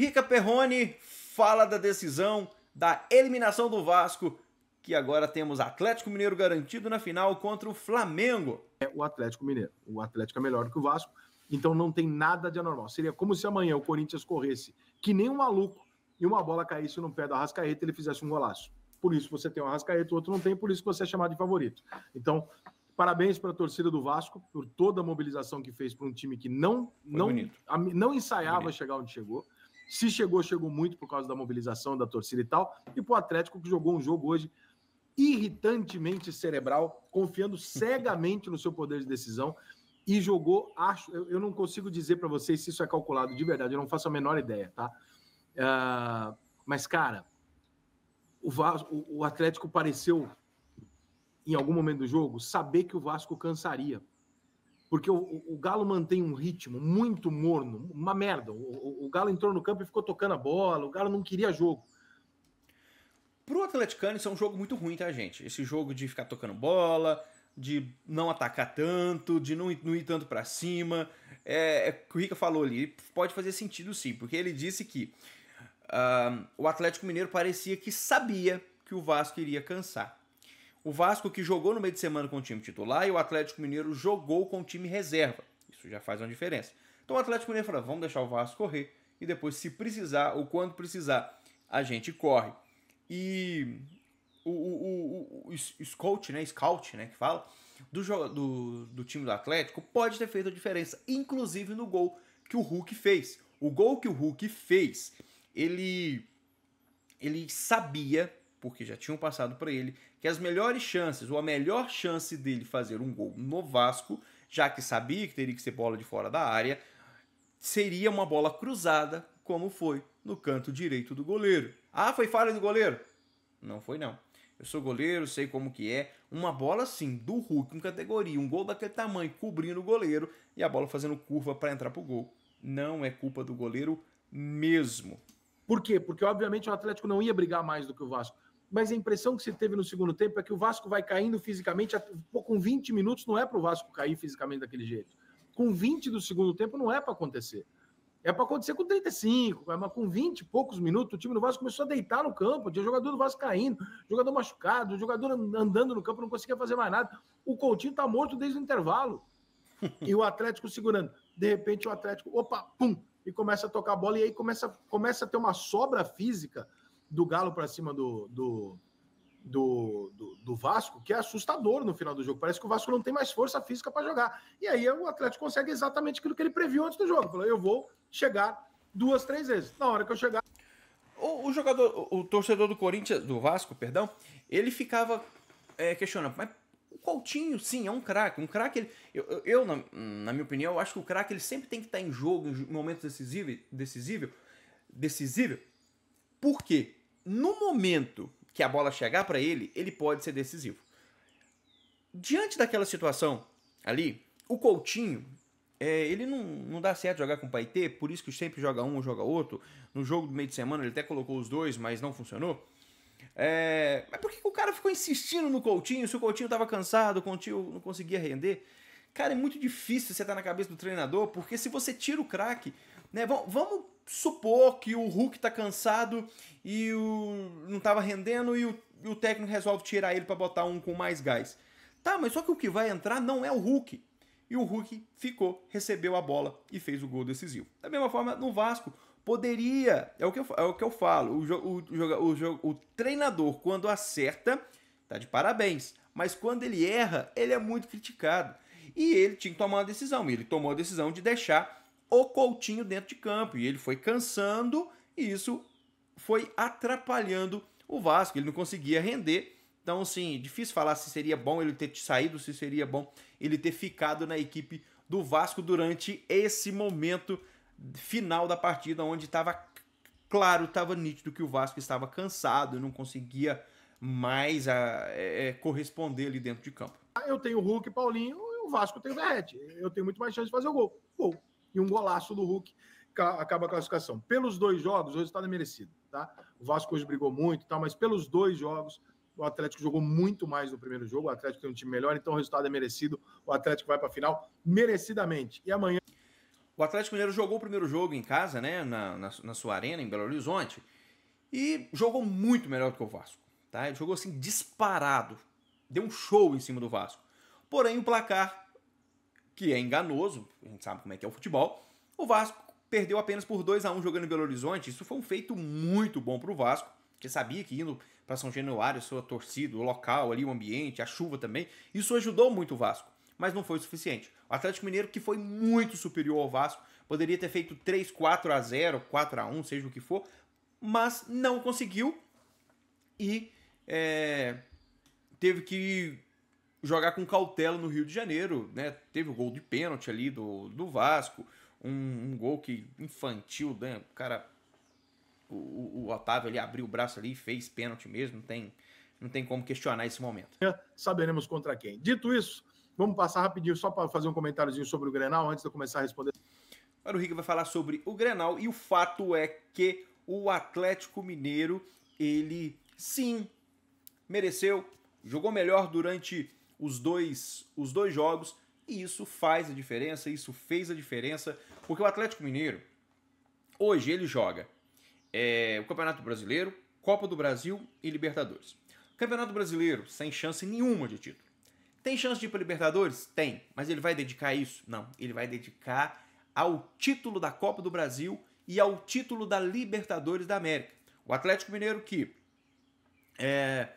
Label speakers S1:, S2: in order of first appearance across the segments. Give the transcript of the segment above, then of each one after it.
S1: Rica Perrone fala da decisão da eliminação do Vasco,
S2: que agora temos Atlético Mineiro garantido na final contra o Flamengo. É o Atlético Mineiro. O Atlético é melhor que o Vasco, então não tem nada de anormal. Seria como se amanhã o Corinthians corresse que nem um maluco e uma bola caísse no pé do Arrascaeta e ele fizesse um golaço. Por isso você tem o Arrascaeta, o outro não tem, por isso você é chamado de favorito. Então, Parabéns para a torcida do Vasco por toda a mobilização que fez para um time que não não, não ensaiava chegar onde chegou. Se chegou, chegou muito por causa da mobilização da torcida e tal. E para o Atlético, que jogou um jogo hoje irritantemente cerebral, confiando cegamente no seu poder de decisão. E jogou, acho, eu, eu não consigo dizer para vocês se isso é calculado de verdade, eu não faço a menor ideia, tá? Uh, mas, cara, o, Vasco, o Atlético pareceu, em algum momento do jogo, saber que o Vasco cansaria porque o, o, Galo mantém um ritmo muito morno, uma merda. O, o, o, Galo entrou no campo e ficou tocando a bola, o Galo não queria jogo. Pro Atleticano, isso é um jogo muito
S1: ruim, tá, gente? Esse jogo de ficar tocando bola, de não atacar tanto, de não ir, não ir tanto para cima. É, é o Rica falou ali, pode fazer sentido sim, porque ele disse que uh, o Atlético Mineiro parecia que sabia que o Vasco iria cansar. O Vasco que jogou no meio de semana com o time titular e o Atlético Mineiro jogou com o time reserva. Isso já faz uma diferença. Então o Atlético Mineiro falou: vamos deixar o Vasco correr e depois, se precisar ou quando precisar, a gente corre. E o, o, o, o scout, né, scout, né, que fala, do, do, do time do Atlético pode ter feito a diferença, inclusive no gol que o Hulk fez. O gol que o Hulk fez, ele ele sabia porque já tinham passado para ele, que as melhores chances, ou a melhor chance dele fazer um gol no Vasco, já que sabia que teria que ser bola de fora da área, seria uma bola cruzada, como foi no canto direito do goleiro. Ah, foi falha do goleiro? Não foi não. Eu sou goleiro, sei como que é. Uma bola assim, do Hulk, uma categoria, um gol daquele tamanho, cobrindo
S2: o goleiro e a bola fazendo curva para entrar pro gol. Não é culpa do goleiro mesmo. Por quê? Porque obviamente o Atlético não ia brigar mais do que o Vasco mas a impressão que se teve no segundo tempo é que o Vasco vai caindo fisicamente, com 20 minutos não é para o Vasco cair fisicamente daquele jeito. Com 20 do segundo tempo não é para acontecer. É para acontecer com 35, é, mas com 20 e poucos minutos, o time do Vasco começou a deitar no campo. Tinha jogador do Vasco caindo, jogador machucado, jogador andando no campo, não conseguia fazer mais nada. O Coutinho está morto desde o intervalo. e o Atlético segurando. De repente, o Atlético, opa, pum, e começa a tocar a bola. E aí começa, começa a ter uma sobra física do Galo para cima do, do, do, do, do Vasco, que é assustador no final do jogo. Parece que o Vasco não tem mais força física para jogar. E aí o Atlético consegue exatamente aquilo que ele previu antes do jogo. Falou, eu vou chegar duas, três vezes. Na hora que eu chegar. O, o jogador, o, o, torcedor do Corinthians, do Vasco, perdão, ele
S1: ficava é, questionando, mas o Coutinho, sim, é um craque. Um craque, ele, eu, eu na, na, minha opinião, eu acho que o craque ele sempre tem que estar em jogo, em momentos decisivos, decisivo, decisivo. Por quê? no momento que a bola chegar para ele, ele pode ser decisivo. Diante daquela situação ali, o Coutinho, é, ele não, não dá certo jogar com o Paetê, por isso que sempre joga um ou joga outro. No jogo do meio de semana ele até colocou os dois, mas não funcionou. É, mas por que, que o cara ficou insistindo no Coutinho? Se o Coutinho estava cansado, o Coutinho não conseguia render. Cara, é muito difícil você estar tá na cabeça do treinador, porque se você tira o craque, né? Vamos supor que o Hulk tá cansado e o não tava rendendo e o, e o técnico resolve tirar ele para botar um com mais gás. Tá, mas só que o que vai entrar não é o Hulk. E o Hulk ficou, recebeu a bola e fez o gol decisivo. Da mesma forma, no Vasco, poderia, é o que eu, é o que eu falo, o, o, o, o treinador, quando acerta, tá de parabéns. Mas quando ele erra, ele é muito criticado. E ele tinha que tomar uma decisão. E ele tomou a decisão de deixar o Coutinho dentro de campo. E ele foi cansando e isso foi atrapalhando o Vasco. Ele não conseguia render. Então, assim, difícil falar se seria bom ele ter saído, se seria bom ele ter ficado na equipe do Vasco durante esse momento final da partida, onde estava claro, estava nítido que o Vasco estava cansado, não conseguia mais a, ah, é, é, corresponder ali dentro de campo.
S2: Eu tenho o Hulk, Paulinho, e o Vasco tem o Verrete. Eu tenho muito mais chance de fazer o gol. Gol e um golaço do Hulk acaba a classificação. Pelos dois jogos, o resultado é merecido, tá? O Vasco hoje brigou muito, tá? Mas pelos dois jogos, o Atlético jogou muito mais no primeiro jogo, o Atlético tem um time melhor, então o resultado é merecido. O Atlético vai para a final merecidamente. E amanhã o Atlético Mineiro jogou o primeiro jogo em casa, né, na, na, na sua
S1: arena em Belo Horizonte, e jogou muito melhor do que o Vasco, tá? Ele jogou assim disparado, deu um show em cima do Vasco. Porém, o placar que é enganoso, a gente sabe como é que é o futebol. O Vasco perdeu apenas por 2 a 1 jogando em Belo Horizonte. Isso foi um feito muito bom para o Vasco, que sabia que indo para São Januário, sua torcida, o local ali, o ambiente, a chuva também, isso ajudou muito o Vasco, mas não foi o suficiente. O Atlético Mineiro, que foi muito superior ao Vasco, poderia ter feito 3, 4 a 0, 4 a 1, seja o que for, mas não conseguiu e é, teve que jogar com cautela no Rio de Janeiro, né? Teve o gol de pênalti ali do, do Vasco, um, um gol que infantil, né? O cara, o, o, Otávio ali abriu o braço ali e fez pênalti mesmo, não tem, não tem como
S2: questionar esse momento. É, saberemos contra quem. Dito isso, vamos passar rapidinho só para fazer um comentáriozinho sobre o Grenal antes de eu começar a responder. Agora o Rick vai falar sobre o Grenal e o fato é
S1: que o Atlético Mineiro, ele sim mereceu, jogou melhor durante os dois, os dois jogos e isso faz a diferença, isso fez a diferença, porque o Atlético Mineiro, hoje, ele joga é, o Campeonato Brasileiro, Copa do Brasil e Libertadores. Campeonato Brasileiro, sem chance nenhuma de título. Tem chance de ir para Libertadores? Tem, mas ele vai dedicar isso? Não, ele vai dedicar ao título da Copa do Brasil e ao título da Libertadores da América. O Atlético Mineiro que é,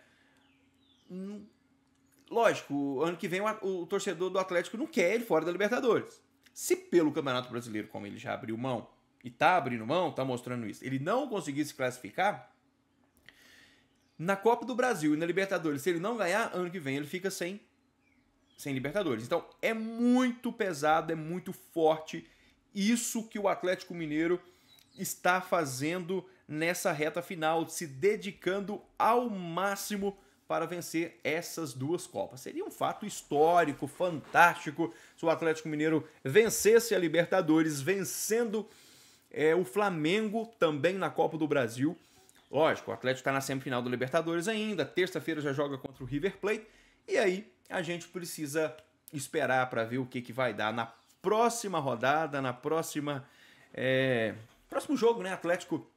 S1: lógico, ano que vem o, o torcedor do Atlético não quer ele fora da Libertadores. Se pelo Campeonato Brasileiro, como ele já abriu mão, e tá abrindo mão, tá mostrando isso, ele não conseguir se classificar, na Copa do Brasil e na Libertadores, se ele não ganhar, ano que vem ele fica sem, sem Libertadores. Então é muito pesado, é muito forte isso que o Atlético Mineiro está fazendo nessa reta final, se dedicando ao máximo para vencer essas duas Copas. Seria um fato histórico, fantástico, se o Atlético Mineiro vencesse a Libertadores, vencendo é, o Flamengo também na Copa do Brasil. Lógico, o Atlético está na semifinal do Libertadores ainda, terça-feira já joga contra o River Plate, e aí a gente precisa esperar para ver o que, que vai dar na próxima rodada, na próxima. É, próximo jogo, né? Atlético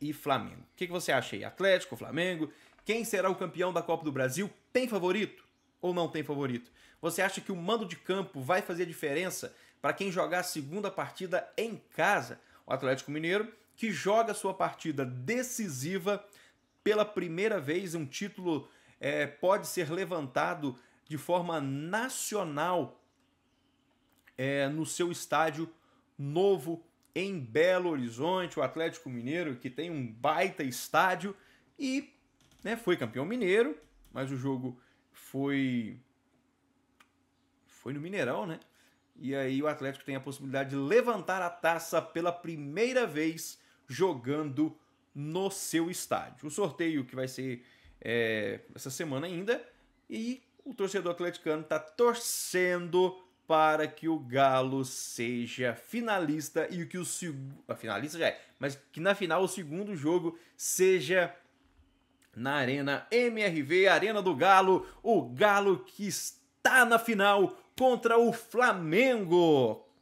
S1: e Flamengo. O que, que você acha aí? Atlético, Flamengo? Quem será o campeão da Copa do Brasil? Tem favorito ou não tem favorito? Você acha que o mando de campo vai fazer diferença para quem jogar a segunda partida em casa? O Atlético Mineiro, que joga sua partida decisiva pela primeira vez, um título é, pode ser levantado de forma nacional é, no seu estádio novo em Belo Horizonte, o Atlético Mineiro, que tem um baita estádio, e né? Foi campeão mineiro, mas o jogo foi foi no Mineirão, né? E aí o Atlético tem a possibilidade de levantar a taça pela primeira vez jogando no seu estádio. O sorteio que vai ser é, essa semana ainda e o torcedor atleticano está torcendo para que o Galo seja finalista e que o a finalista já é, mas que na final o segundo jogo seja na Arena MRV, Arena do Galo, o Galo que está na final contra o Flamengo.